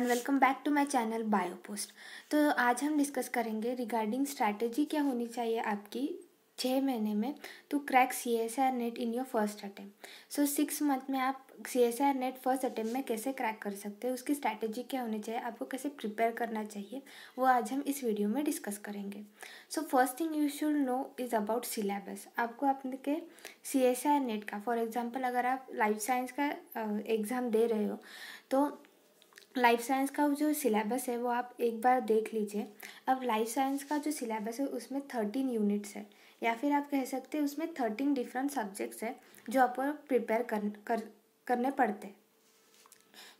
everyone welcome back to my channel bio post तो आज हम डिस्कस करेंगे रिगार्डिंग स्ट्रैटेजी क्या होनी चाहिए आपकी छः महीने में to crack C S R NET in your first attempt so six month में आप C S R NET first attempt में कैसे क्रैक कर सकते हैं उसकी स्ट्रैटेजी क्या होनी चाहिए आपको कैसे प्रिपेयर करना चाहिए वो आज हम इस वीडियो में डिस्कस करेंगे so first thing you should know is about syllabus आपको अपने के सी एस आर नेट का फॉर एग्ज़ाम्पल अगर आप लाइफ साइंस का एग्ज़ाम दे रहे हो तो लाइफ साइंस का जो सिलेबस है वो आप एक बार देख लीजिए अब लाइफ साइंस का जो सिलेबस है उसमें थर्टीन यूनिट्स है या फिर आप कह सकते हैं उसमें थर्टीन डिफरेंट सब्जेक्ट्स है जो आपको प्रिपेयर कर, कर करने पड़ते हैं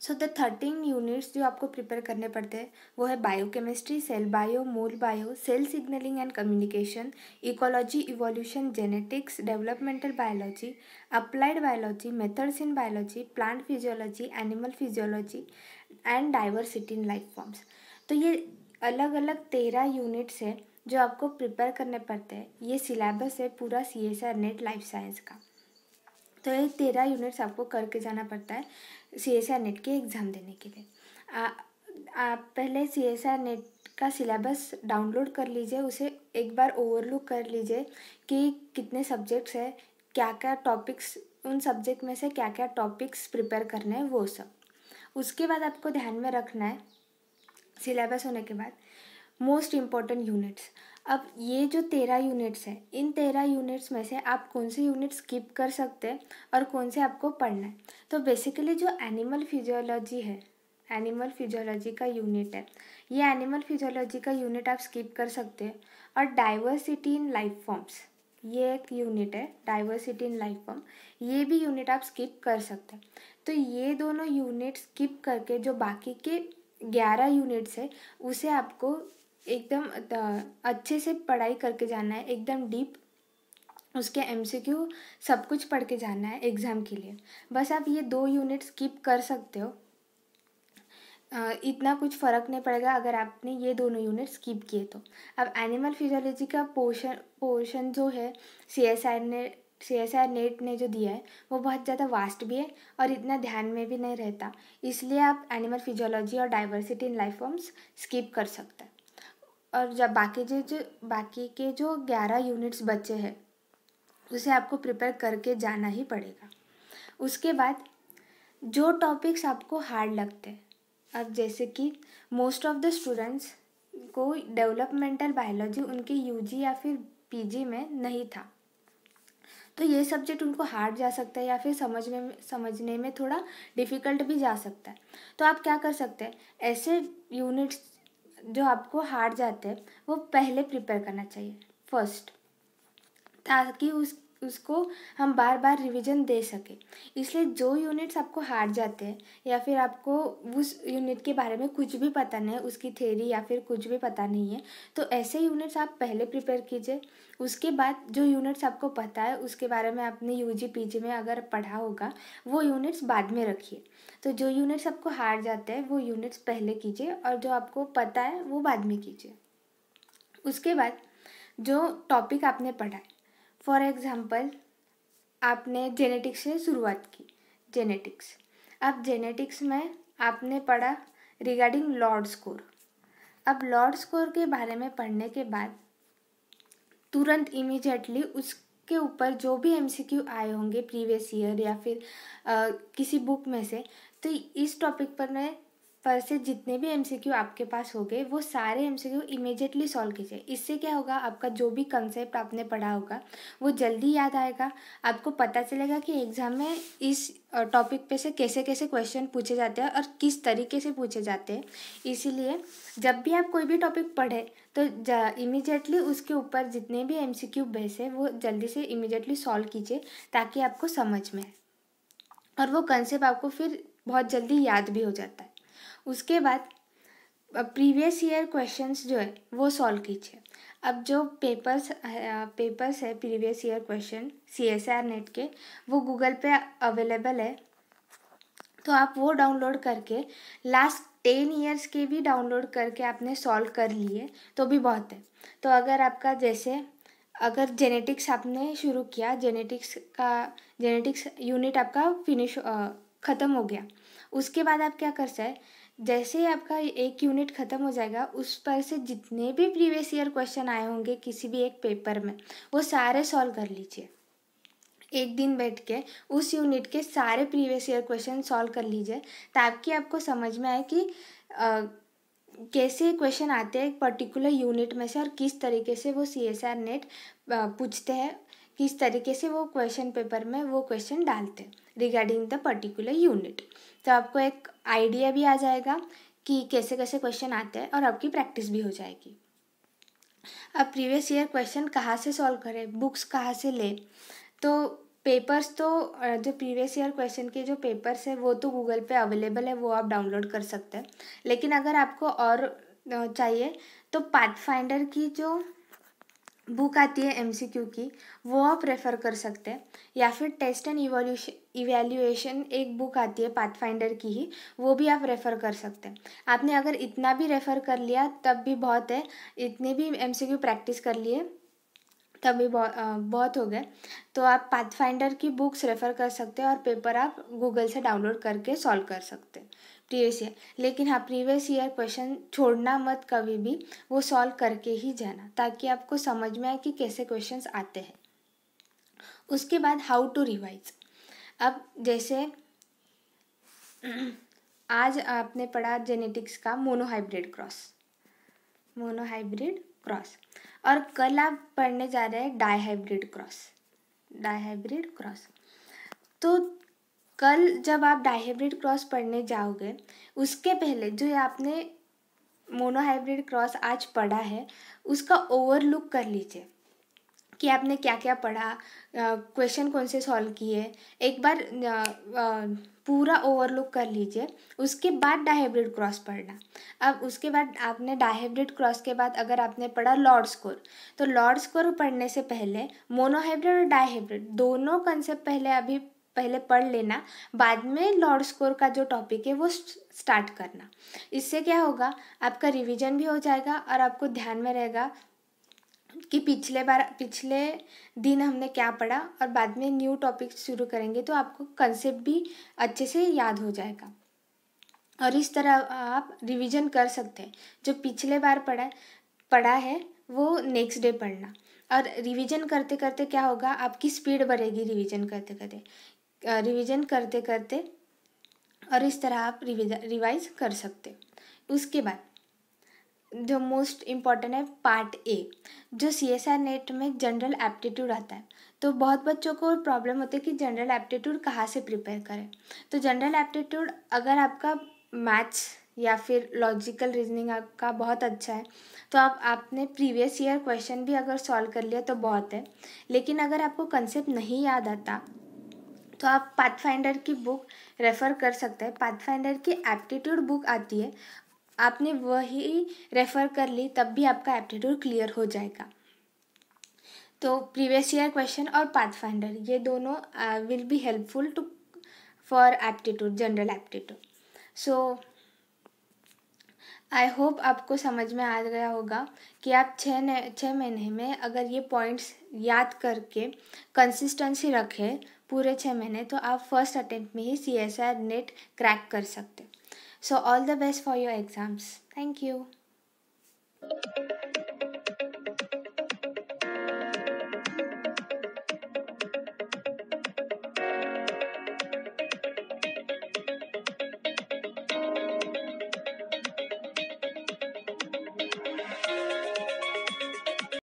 सो द थर्टीन यूनिट्स जो आपको प्रिपेयर करने पड़ते हैं वो है biochemistry cell bio mol bio cell signalling and communication ecology evolution genetics developmental biology applied biology methods in biology plant physiology animal physiology and diversity in life forms तो ये अलग अलग तेरह यूनिट्स है जो आपको प्रिपेयर करने पड़ते हैं ये सिलेबस है पूरा C S R NET life science का तो ये तेरह यूनिट्स आपको करके जाना पड़ता है सी एस आर नेट के एग्ज़ाम देने के लिए आप पहले सी एस आर नेट का सिलेबस डाउनलोड कर लीजिए उसे एक बार ओवरलुक कर लीजिए कि कितने सब्जेक्ट्स हैं क्या क्या टॉपिक्स उन सब्जेक्ट में से क्या क्या टॉपिक्स प्रिपेयर करने हैं वो सब उसके बाद आपको ध्यान में रखना है सिलेबस होने के बाद मोस्ट इम्पॉर्टेंट यूनिट्स अब ये जो तेरह यूनिट्स हैं इन तेरह यूनिट्स में से आप कौन से यूनिट स्किप कर सकते हैं और कौन से आपको पढ़ना है तो बेसिकली जो एनिमल फिजियोलॉजी है एनिमल फिजियोलॉजी का यूनिट है ये एनिमल फिजियोलॉजी का यूनिट आप स्किप कर सकते हैं और डाइवर्सिटी इन लाइफ फॉर्म्स ये एक यूनिट है डाइवर्सिटी इन लाइफ फॉर्म ये भी यूनिट आप स्किप कर सकते हैं तो ये दोनों यूनिट स्किप करके जो बाकी के ग्यारह यूनिट्स है उसे आपको एकदम अच्छे से पढ़ाई करके जाना है एकदम डीप उसके एमसीक्यू सब कुछ पढ़ के जाना है एग्ज़ाम के लिए बस आप ये दो यूनिट स्किप कर सकते हो इतना कुछ फ़र्क नहीं पड़ेगा अगर आपने ये दोनों यूनिट स्किप किए तो अब एनिमल फिजियोलॉजी का पोर्शन पोर्शन जो है सी एस आर ने सी एस आर नेट ने जो दिया है वो बहुत ज़्यादा वास्ट भी है और इतना ध्यान में भी नहीं रहता इसलिए आप एनिमल फिजियोलॉजी और diversity in life forms skip कर सकते हैं और जब बाकी जो जो बाकी के जो ग्यारह यूनिट्स बचे हैं उसे आपको प्रिपेयर करके जाना ही पड़ेगा उसके बाद जो टॉपिक्स आपको हार्ड लगते हैं अब जैसे कि मोस्ट ऑफ द स्टूडेंट्स को डेवलपमेंटल बायोलॉजी उनके यूजी या फिर पीजी में नहीं था तो ये सब्जेक्ट उनको हार्ड जा सकता है या फिर समझ में समझने में थोड़ा डिफ़िकल्ट भी जा सकता है तो आप क्या कर सकते हैं ऐसे यूनिट्स जो आपको हार्ड जाते हैं वो पहले प्रिपेयर करना चाहिए फर्स्ट ताकि उस उसको हम बार बार रिवीजन दे सकें इसलिए जो यूनिट्स आपको हार जाते हैं या फिर आपको उस यूनिट के बारे में कुछ भी पता नहीं है उसकी थेरी या फिर कुछ भी पता नहीं है तो ऐसे यूनिट्स आप पहले प्रिपेयर कीजिए उसके बाद जो यूनिट्स आपको पता है उसके बारे में आपने यू जी पी जी में अगर पढ़ा होगा वो यूनिट्स बाद में रखिए तो जो यूनिट्स आपको हार जाते हैं वो यूनिट्स पहले कीजिए और जो आपको पता है वो बाद में कीजिए उसके बाद जो टॉपिक आपने पढ़ा है फॉर एग्ज़ाम्पल आपने जेनेटिक्स से शुरुआत की जेनेटिक्स अब जेनेटिक्स में आपने पढ़ा रिगार्डिंग लॉर्ड स्कोर अब लॉर्ड स्कोर के बारे में पढ़ने के बाद तुरंत इमिजिएटली उसके ऊपर जो भी एमसीक्यू आए होंगे प्रीवियस ईयर या फिर आ, किसी बुक में से तो इस टॉपिक पर मैं पर से जितने भी एम आपके पास हो गए वो सारे M C Q immediately solve कीजिए इससे क्या होगा आपका जो भी कंसेप्ट आपने पढ़ा होगा वो जल्दी याद आएगा आपको पता चलेगा कि एग्ज़ाम में इस टॉपिक पे से कैसे कैसे क्वेश्चन पूछे जाते हैं और किस तरीके से पूछे जाते हैं इसीलिए जब भी आप कोई भी टॉपिक पढ़े तो इमीजिएटली उसके ऊपर जितने भी सी बेस है वो जल्दी से इमीजिएटली सॉल्व कीजिए ताकि आपको समझ में और वो कंसेप्ट आपको फिर बहुत जल्दी याद भी हो जाता है उसके बाद प्रीवियस ईयर क्वेश्चंस जो है वो सॉल्व कीजिए अब जो पेपर्स पेपर्स है previous year question C S R NET के वो गूगल पे अवेलेबल है तो आप वो डाउनलोड करके लास्ट टेन ईयर्स के भी डाउनलोड करके आपने सॉल्व कर लिए तो भी बहुत है तो अगर आपका जैसे अगर जेनेटिक्स आपने शुरू किया जेनेटिक्स का जेनेटिक्स यूनिट आपका फिनिश ख़त्म हो गया उसके बाद आप क्या कर सकें जैसे ही आपका एक यूनिट ख़त्म हो जाएगा उस पर से जितने भी प्रीवियस ईयर क्वेश्चन आए होंगे किसी भी एक पेपर में वो सारे सॉल्व कर लीजिए एक दिन बैठ के उस यूनिट के सारे प्रीवियस ईयर क्वेश्चन सॉल्व कर लीजिए ताकि आपको समझ में आए कि आ, कैसे क्वेश्चन आते हैं एक पर्टिकुलर यूनिट में से और किस तरीके से वो सी एस आर नेट पूछते हैं किस तरीके से वो क्वेश्चन पेपर में वो क्वेश्चन डालते हैं रिगार्डिंग द पर्टिकुलर यूनिट तो आपको एक आइडिया भी आ जाएगा कि कैसे कैसे क्वेश्चन आते हैं और आपकी प्रैक्टिस भी हो जाएगी अब प्रीवियस ईयर क्वेश्चन कहाँ से सॉल्व करें बुक्स कहाँ से ले तो पेपर्स तो जो प्रीवियस ईयर क्वेश्चन के जो पेपर्स है वो तो गूगल पे अवेलेबल है वो आप डाउनलोड कर सकते हैं लेकिन अगर आपको और चाहिए तो पाथ फाइंडर की जो बुक आती है एमसीक्यू की वो आप रेफ़र कर सकते हैं या फिर टेस्ट एंड इवोल्यूशन इवेल्यूएशन एक बुक आती है पाथफाइंडर की ही वो भी आप रेफ़र कर सकते हैं आपने अगर इतना भी रेफ़र कर लिया तब भी बहुत है इतने भी एमसीक्यू प्रैक्टिस कर लिए तब भी बहुत बहुत हो गए तो आप पाथफाइंडर की बुक्स रेफ़र कर सकते हैं और पेपर आप गूगल से डाउनलोड करके सॉल्व कर सकते हैं प्रीवियस ईयर लेकिन हाँ प्रीवियस ईयर क्वेश्चन छोड़ना मत कभी भी वो सॉल्व करके ही जाना ताकि आपको समझ में आए कि कैसे क्वेश्चंस आते हैं उसके बाद हाउ टू रिवाइज अब जैसे आज आपने पढ़ा जेनेटिक्स का मोनोहाइब्रिड क्रॉस मोनोहाइब्रिड क्रॉस और कल आप पढ़ने जा रहे हैं डाईहाइब्रिड क्रॉस डाईहाइब्रिड क्रॉस तो कल जब आप डाईहाइब्रिड क्रॉस पढ़ने जाओगे उसके पहले जो आपने मोनोहाइब्रिड क्रॉस आज पढ़ा है उसका ओवरलुक कर लीजिए कि आपने क्या क्या पढ़ा क्वेश्चन कौन से सॉल्व किए एक बार आ, आ, पूरा ओवरलुक कर लीजिए उसके बाद डाइब्रिड क्रॉस पढ़ना अब उसके बाद आपने डाइब्रिड क्रॉस के बाद अगर आपने पढ़ा लॉर्ड स्कोर तो लॉर्ड स्कोर पढ़ने से पहले मोनोहाइब्रिड और डाईहाइब्रिड दोनों कंसेप्ट पहले अभी पहले पढ़ लेना बाद में लॉर्ड स्कोर का जो टॉपिक है वो स्टार्ट करना इससे क्या होगा आपका रिवीजन भी हो जाएगा और आपको ध्यान में रहेगा कि पिछले बार पिछले दिन हमने क्या पढ़ा और बाद में न्यू टॉपिक शुरू करेंगे तो आपको कंसेप्ट भी अच्छे से याद हो जाएगा और इस तरह आप रिवीजन कर सकते हैं जो पिछले बार पढ़ा पढ़ा है वो नेक्स्ट डे पढ़ना और रिवीजन करते करते क्या होगा आपकी स्पीड बढ़ेगी रिवीजन करते करते रिवीजन करते करते और इस तरह आप रिवाइज कर सकते उसके बाद जो मोस्ट इम्पॉर्टेंट है पार्ट ए जो सी एस आर नेट में जनरल एप्टीट्यूड आता है तो बहुत बच्चों को प्रॉब्लम होती है कि जनरल एप्टीट्यूड कहाँ से प्रिपेयर करें तो जनरल एप्टीट्यूड अगर आपका मैथ्स या फिर लॉजिकल रीजनिंग आपका बहुत अच्छा है तो आप आपने प्रीवियस ईयर क्वेश्चन भी अगर सॉल्व कर लिया तो बहुत है लेकिन अगर आपको कंसेप्ट नहीं याद आता तो आप पाथफाइंडर की बुक रेफ़र कर सकते हैं पाथफाइंडर की एप्टीट्यूड बुक आती है आपने वही रेफ़र कर ली तब भी आपका एप्टीट्यूड क्लियर हो जाएगा तो प्रीवियस ईयर क्वेश्चन और पाथफाइंडर ये दोनों will be helpful to for aptitude general aptitude so I hope आपको समझ में आ गया होगा कि आप छः छः महीने में अगर ये पॉइंट्स याद करके कंसिस्टेंसी रखें पूरे छः महीने तो आप फर्स्ट अटेम्प्ट में ही C S R NET crack कर सकते so all the best for your exams thank you